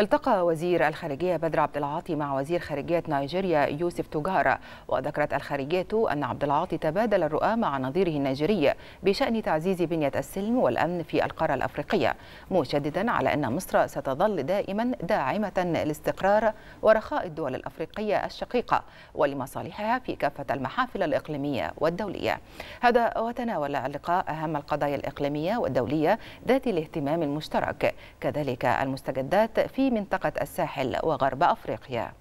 التقى وزير الخارجية بدر عبد العاطي مع وزير خارجية نيجيريا يوسف توجارا وذكرت الخارجية أن عبد العاطي تبادل الرؤى مع نظيره النيجيري بشأن تعزيز بنية السلم والأمن في القارة الأفريقية مشددا على أن مصر ستظل دائما داعمة لاستقرار ورخاء الدول الأفريقية الشقيقة ولمصالحها في كافة المحافل الإقليمية والدولية هذا وتناول اللقاء أهم القضايا الإقليمية والدولية ذات الاهتمام المشترك كذلك المستجدات في منطقة الساحل وغرب أفريقيا